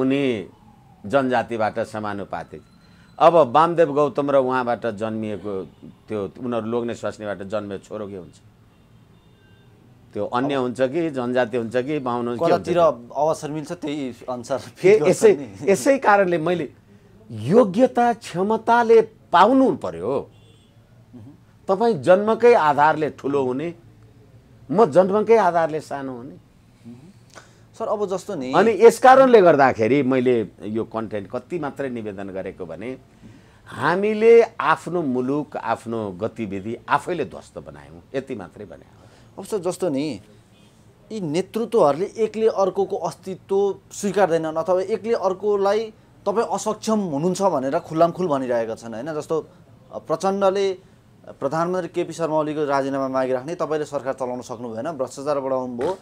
उनी जनजातिबाट समानुपातिक अब वामदेव गौतम र उहाँबाट जन्मिएको त्यो उनीहरू लोग्ने स्वास्नीबाट जन्मिएको छोरो के हुन्छ त्यो अन्य हुन्छ कि जनजाति हुन्छ कि बाहुन अवसर मिल्छ त्यही अनुसार यसै यसै कारणले मैले योग्यता क्षमताले पाउनु पर्यो तपाईँ जन्मकै आधारले ठुलो हुने म जन्मकै आधारले सानो हुने सर अब जस्तो नि अनि यसकारणले गर्दाखेरि मैले यो कन्टेन्ट कति मात्रै निवेदन गरेको भने हामीले आफ्नो मुलुक आफ्नो गतिविधि आफैले ध्वस्त बनायौँ यति मात्रै बनायो अब सर जस्तो नि यी नेतृत्वहरूले एकले अर्कोको अस्तित्व स्वीकार्दैनन् अथवा एकले अर्कोलाई तपाईँ असक्षम हुनुहुन्छ भनेर खुल्लामखुल भनिरहेका छन् होइन जस्तो प्रचण्डले प्रधानमन्त्री केपी शर्मा ओलीको राजीनामा मागिराख्ने तपाईँले सरकार चलाउन सक्नु भएन भ्रष्टाचार बढाउनु भयो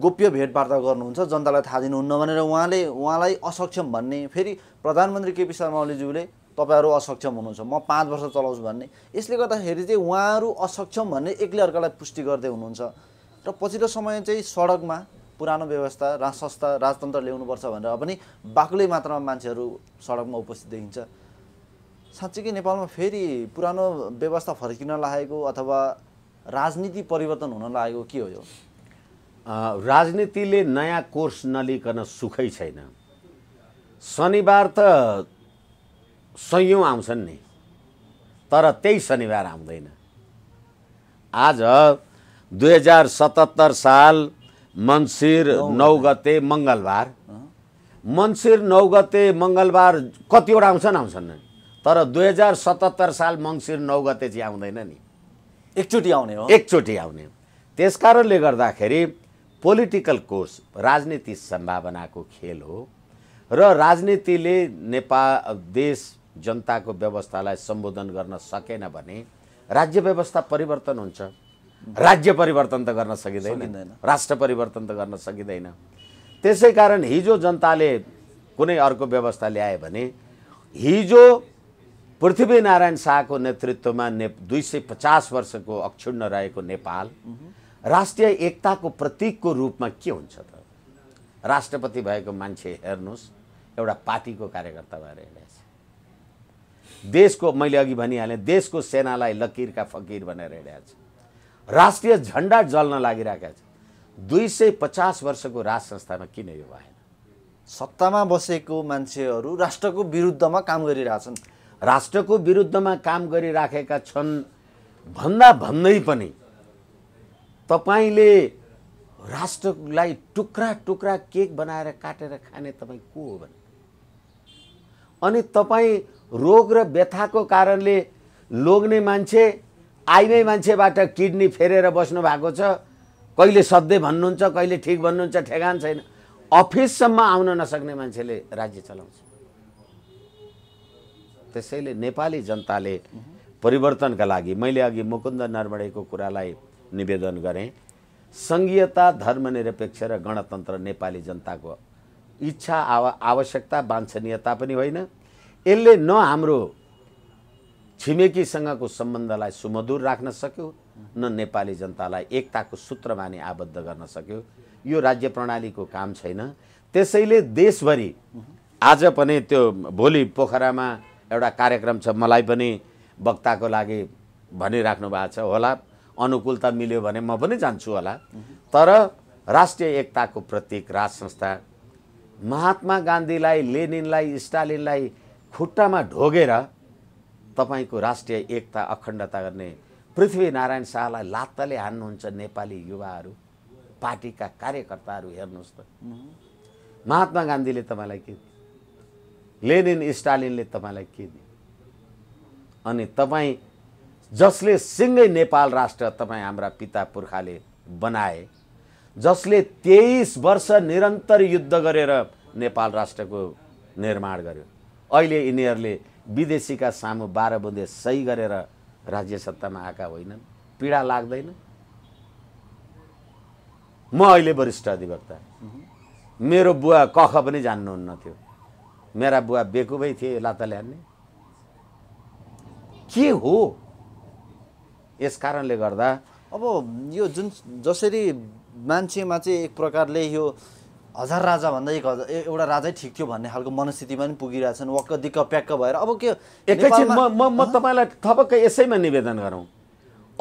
गोप्य भेटवार्ता गर्नुहुन्छ जनतालाई थाहा दिनुहुन्न भनेर उहाँले उहाँलाई असक्षम भन्ने फेरि प्रधानमन्त्री केपी शर्मा ओलीज्यूले तपाईँहरू असक्षम हुनुहुन्छ म पाँच वर्ष चलाउँछु भन्ने यसले गर्दाखेरि चाहिँ उहाँहरू असक्षम भन्ने एक्लै अर्कालाई पुष्टि गर्दै हुनुहुन्छ र पछिल्लो समय चाहिँ सडकमा पुरानो व्यवस्था राज संस्था राजतन्त्र ल्याउनुपर्छ भनेर पनि बाक्लै मात्रामा मान्छेहरू सडकमा उपस्थित देखिन्छ साँच्चीकै नेपालमा फेरि पुरानो व्यवस्था फर्किन लागेको अथवा राजनीति परिवर्तन हुन लागेको के हो यो राजनीतिले नयाँ कोर्स नलिकन सुखै छैन शनिबार त सयौँ आउँछन् नि तर त्यही शनिबार आउँदैन आज दुई हजार सतहत्तर साल मन्सिर नौ गते मङ्गलबार मन्सिर नौ गते मङ्गलबार कतिवटा आउँछन् आउँछन् तर दुई हजार सतहत्तर साल मङ्सिर नौ गते चाहिँ आउँदैन नि एकचोटि आउने हो एकचोटि आउने हो त्यस कारणले गर्दाखेरि पोलिटिकल कोर्स राजनीति सम्भावनाको खेल हो र राजनीतिले नेपाल देश जनताको व्यवस्थालाई सम्बोधन गर्न सकेन भने राज्य व्यवस्था परिवर्तन हुन्छ राज्य परिवर्तन त गर्न सकिँदैन राष्ट्र परिवर्तन त गर्न सकिँदैन त्यसै कारण हिजो जनताले कुनै अर्को व्यवस्था ल्यायो भने हिजो पृथ्वीनारायण शाहको नेतृत्वमा ने दुई सय पचास वर्षको अक्षुण्ण रहेको नेपाल राष्ट्रिय एकताको प्रतीकको रूपमा के हुन्छ त राष्ट्रपति भएको मान्छे हेर्नुहोस् एउटा पार्टीको कार्यकर्ता भएर हिँडेको देशको मैले अघि भनिहालेँ देशको सेनालाई लकिरका फकिर भनेर हिँडेको छ राष्ट्रिय झन्डा जल्न लागिरहेका छ दुई सय पचास वर्षको राज संस्थामा किन यो भएन सत्तामा बसेको मान्छेहरू राष्ट्रको विरुद्धमा काम गरिरहेछन् राष्ट्रको विरुद्धमा काम गरिराखेका छन् भन्दा भन्दै पनि तपाईँले राष्ट्रलाई टुक्रा टुक्रा केक बनाएर काटेर खाने तपाईँ को हो भने अनि तपाईँ रोग र व्यथाको कारणले लोग्ने मान्छे आइमै मान्छेबाट किडनी फेरेर बस्नु भएको छ कहिले सधैँ भन्नुहुन्छ कहिले ठिक भन्नुहुन्छ ठेगान छैन अफिससम्म आउन नसक्ने मान्छेले राज्य चलाउँछ त्यसैले नेपाली जनताले परिवर्तनका लागि मैले अघि मुकुन्द नरवडेको कुरालाई निवेदन गरेँ सङ्घीयता धर्मनिरपेक्ष र गणतन्त्र नेपाली जनताको इच्छा आव आवश्यकता वाञ्छनीयता पनि होइन यसले न हाम्रो छिमेकीसँगको सम्बन्धलाई सुमधुर राख्न सक्यो न नेपाली जनतालाई एकताको सूत्रमा नै आबद्ध गर्न सक्यो यो राज्य प्रणालीको काम छैन त्यसैले देशभरि आज पनि त्यो भोलि पोखरामा एउटा कार्यक्रम छ मलाई पनि वक्ताको लागि भनिराख्नु भएको छ होला अनुकूलता मिल्यो भने म पनि जान्छु होला तर राष्ट्रिय एकताको प्रतीक राज संस्था महात्मा गान्धीलाई लेनिनलाई स्टालिनलाई खुट्टामा ढोगेर तपाईँको राष्ट्रिय एकता अखण्डता गर्ने पृथ्वीनारायण शाहलाई लात्तले हान्नुहुन्छ नेपाली युवाहरू पार्टीका कार्यकर्ताहरू हेर्नुहोस् त महात्मा गान्धीले तपाईँलाई के लेनिन स्टालिनले तपाईँलाई के दियो अनि तपाईँ जसले सिँगै नेपाल राष्ट्र तपाईँ हाम्रा पिता पुर्खाले बनाए जसले तेइस वर्ष निरन्तर युद्ध गरेर नेपाल राष्ट्रको निर्माण गर्यो अहिले यिनीहरूले विदेशीका सामु बाह्र बुँदे सही गरेर राज्य सत्तामा आएका होइनन् पीडा लाग्दैन म अहिले वरिष्ठ अधिवक्ता मेरो बुवा कख पनि जान्नुहुन्न थियो मेरा बुवा बेकुबै थिए लाता ल्यान्ने के हो यस कारणले गर्दा अब यो जुन जसरी मान्छेमा चाहिँ एक प्रकारले यो हजार राजाभन्दा एक हजार एउटा राजै ठिक थियो भन्ने खालको मनस्थितिमा पनि पुगिरहेछन् वक्क दिक्क प्याक्क भएर अब के एकैछिन म म तपाईँलाई थपक्क यसैमा निवेदन गरौँ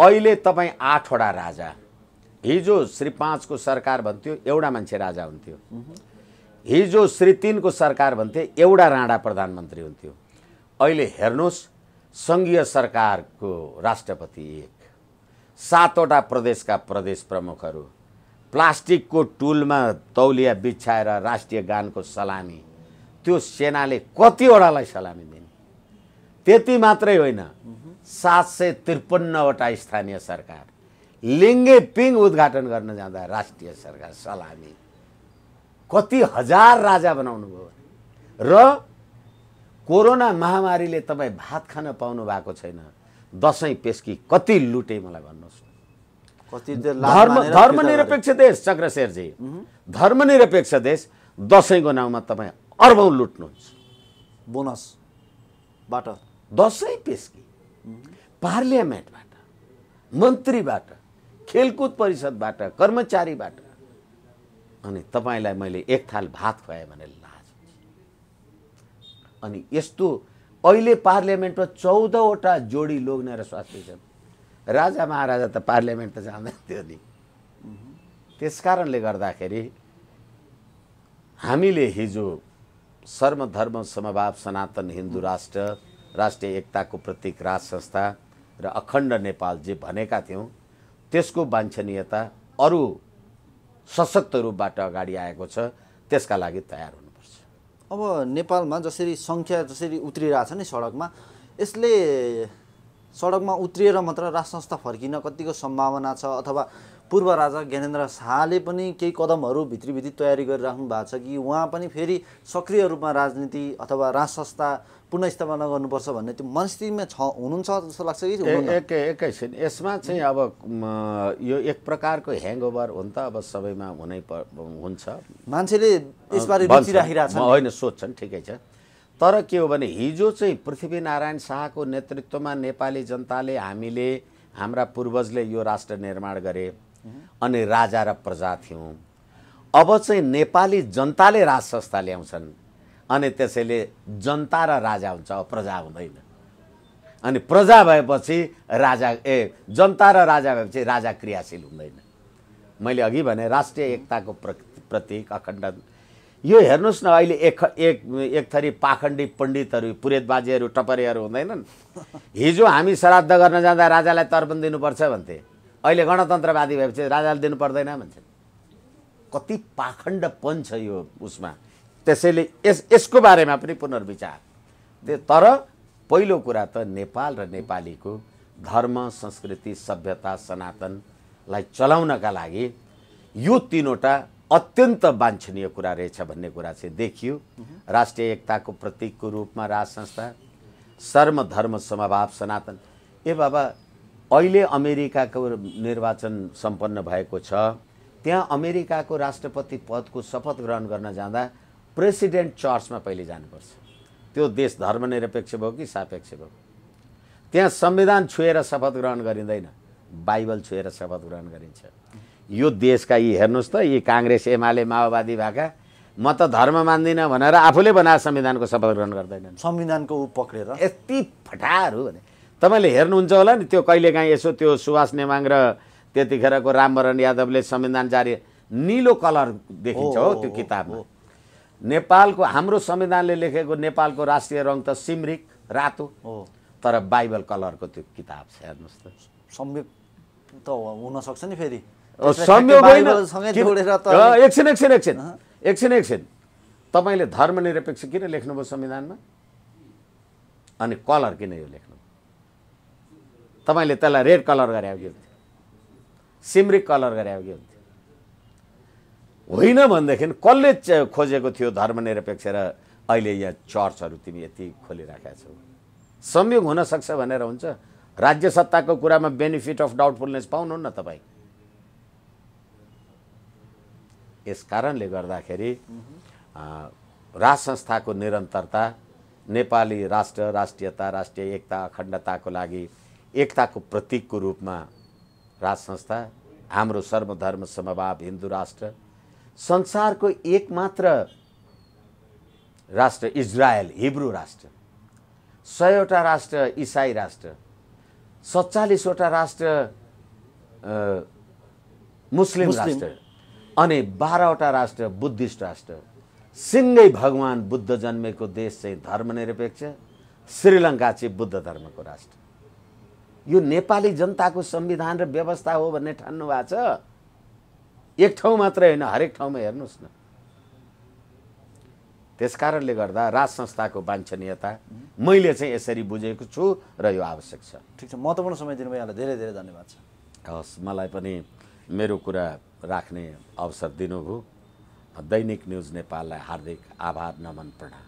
अहिले तपाईँ आठवटा राजा हिजो श्री पाँचको सरकार भन्थ्यो एउटा मान्छे राजा हुन्थ्यो हिजो श्री तिनको सरकार भन्थे एउटा राणा प्रधानमन्त्री हुन्थ्यो अहिले हेर्नुहोस् सङ्घीय सरकारको राष्ट्रपति एक सातवटा प्रदेशका प्रदेश प्रमुखहरू प्लास्टिकको टुलमा तौलिया बिछाएर राष्ट्रिय गानको सलामी त्यो सेनाले कतिवटालाई सलामी दिने त्यति मात्रै होइन सात सय त्रिपन्नवटा स्थानीय सरकार लिङ्गे पिङ उद्घाटन गर्न जाँदा राष्ट्रिय सरकार सलामी कति हजार राजा बनाउनु भयो र कोरोना महामारीले तपाईँ भात खान पाउनु भएको छैन दसैँ पेस्की कति लुटे मलाई भन्नुहोस् कति धर्म धर्मनिरपेक्ष देश चक्रशेरजी धर्मनिरपेक्ष देश दसैँको नाउँमा तपाईँ अर्बौँ लुट्नुहुन्छ बोनसबाट दसैँ पेस्की पार्लियामेन्टबाट मन्त्रीबाट खेलकुद परिषदबाट कर्मचारीबाट अनि तपाईँलाई मैले एक थाल भात खुवाएँ भनेर लाज अनि यस्तो अहिले पार्लियामेन्टमा चौधवटा जोडी लोग्ने र स्वास्थ्य छन् राजा महाराजा त पार्लियामेन्ट त जाँदैन थियो नि त्यस कारणले गर्दाखेरि हामीले हिजो सर्वधर्म समभाव सनातन हिन्दू राष्ट्र राष्ट्रिय एकताको प्रतीक राज संस्था र अखण्ड नेपाल जे भनेका थियौँ त्यसको वाञ्छनीयता अरू सशक्त रूपबाट अगाडि आएको छ त्यसका लागि तयार हुनुपर्छ अब नेपालमा जसरी सङ्ख्या जसरी उत्रिरहेछ नि सडकमा यसले सडकमा उत्रिएर मात्र राज संस्था फर्किन कतिको सम्भावना छ अथवा पूर्व राजा ज्ञानेन्द्र शाहले पनि केही कदमहरू भित्रीभित्री तयारी गरिराख्नु भएको छ कि उहाँ पनि फेरि सक्रिय रूपमा राजनीति अथवा राज संस्था पुनस्थापना गर्नुपर्छ भन्ने त्यो मनस्थितिमा छ हुनुहुन्छ जस्तो लाग्छ कि एकै एकैछिन यसमा चाहिँ अब यो एक प्रकारको ह्याङओभर हुन त अब सबैमा हुनै प हुन्छ मान्छेले यसबारे रुचि राखिरहेको छ होइन सोध्छन् ठिकै छ तर के हो भने हिजो चाहिँ पृथ्वीनारायण शाहको नेतृत्वमा नेपाली जनताले हामीले हाम्रा पूर्वजले यो राष्ट्र निर्माण गरे अनि राजा र प्रजा थियौँ अब चाहिँ नेपाली जनताले राज ल्याउँछन् अनि त्यसैले जनता र राजा हुन्छ अब प्रजा हुँदैन अनि प्रजा भएपछि राजा ए जनता र राजा भएपछि राजा क्रियाशील हुँदैन मैले अघि भने राष्ट्रिय एकताको प्रतीक अखण्ड यो हेर्नुहोस् न अहिले एक एक एक थरी पाखण्डी पण्डितहरू पुरेतबाजीहरू टपरेहरू हुँदैनन् हिजो हामी श्राद्ध गर्न जाँदा राजालाई तर्पण दिनुपर्छ भन्थे अहिले गणतन्त्रवादी भएपछि राजाले दिनु पर्दैन भन्छन् कति पाखण्डपन छ यो उसमा त्यसैले यस यसको बारेमा पनि पुनर्विचार तर पहिलो कुरा त नेपाल र नेपालीको धर्म संस्कृति सभ्यता सनातनलाई चलाउनका लागि यो तिनवटा अत्यन्त वाञ्छनीय कुरा रहेछ भन्ने कुरा चाहिँ देखियो राष्ट्रिय एकताको प्रतीकको रूपमा राज संस्था सर्वधर्म समभाव सनातन ए बाबा अहिले अमेरिकाको निर्वाचन सम्पन्न भएको छ त्यहाँ अमेरिकाको राष्ट्रपति पदको शपथ ग्रहण गर्न जाँदा प्रेसिडेन्ट चर्चमा पहिले जानुपर्छ त्यो देश धर्मनिरपेक्ष भयो कि सापेक्ष भयो त्यहाँ संविधान छोएर शपथ ग्रहण गरिँदैन बाइबल छोएर शपथ ग्रहण गरिन्छ यो देशका यी हेर्नुहोस् त यी काङ्ग्रेस एमाले माओवादी भएका म त धर्म मान्दिनँ भनेर आफूले बनाएर संविधानको शपथ ग्रहण गर्दैनन् संविधानको ऊ पक्रेर यति फटाहरू भने तपाईँले हेर्नुहुन्छ होला नि त्यो कहिलेकाहीँ यसो त्यो सुभाष नेमाङ र त्यतिखेरको रामवरण यादवले संविधान जारी निलो कलर देखिन्छ हो त्यो किताबमा नेपालको हाम्रो संविधानले लेखेको नेपालको राष्ट्रिय रङ त सिमरिक रातो तर बाइबल कलरको त्यो किताब छ हेर्नुहोस् त संयोग त हुनसक्छ नि फेरि एकछिन एकछिन एकछिन एकछिन एकछिन तपाईँले धर्मनिरपेक्ष किन लेख्नुभयो संविधानमा अनि कलर किन यो लेख्नु तपाईँले त्यसलाई रेड कलर गरे हुन्थ्यो सिमरिक कलर गरे हुन्थ्यो होइन भनेदेखि कसले खोजेको थियो धर्मनिरपेक्ष र अहिले यहाँ चर्चहरू तिमी यति खोलिराखेका छौ संयोग हुनसक्छ भनेर हुन्छ राज्य सत्ताको कुरामा बेनिफिट अफ डाउटफुलनेस पाउनुहुन्न तपाईँ यस कारणले गर्दाखेरि राज संस्थाको निरन्तरता नेपाली राष्ट्र राष्ट्रियता राष्ट्रिय एकता अखण्डताको लागि एकताको प्रतीकको रूपमा राजसंस्था हाम्रो सर्वधर्म समभाव हिन्दू राष्ट्र संसारको एकमात्र राष्ट्र इजरायल हिब्रू राष्ट्र सयवटा राष्ट्र इसाई राष्ट्र सत्तालिसवटा राष्ट्र मुस्लिम राष्ट्र अनि बाह्रवटा राष्ट्र बुद्धिस्ट राष्ट्र सिङ्गै भगवान् बुद्ध जन्मेको देश चाहिँ धर्मनिरपेक्ष श्रीलङ्का चाहिँ बुद्ध धर्मको राष्ट्र यो नेपाली जनताको संविधान र व्यवस्था हो भन्ने ठान्नु भएको छ एक ठाउँ मात्रै होइन हरेक ठाउँमा हेर्नुहोस् न त्यस कारणले गर्दा राज संस्थाको वाञ्छनीयता मैले चाहिँ यसरी बुझेको छु र यो आवश्यक छ ठिक छ महत्त्वपूर्ण समय दिनुभयो यहाँलाई धेरै धेरै धन्यवाद छ हवस् मलाई पनि मेरो कुरा राख्ने अवसर दिनुभयो दैनिक न्युज नेपाललाई हार्दिक आभार नमन प्रणाम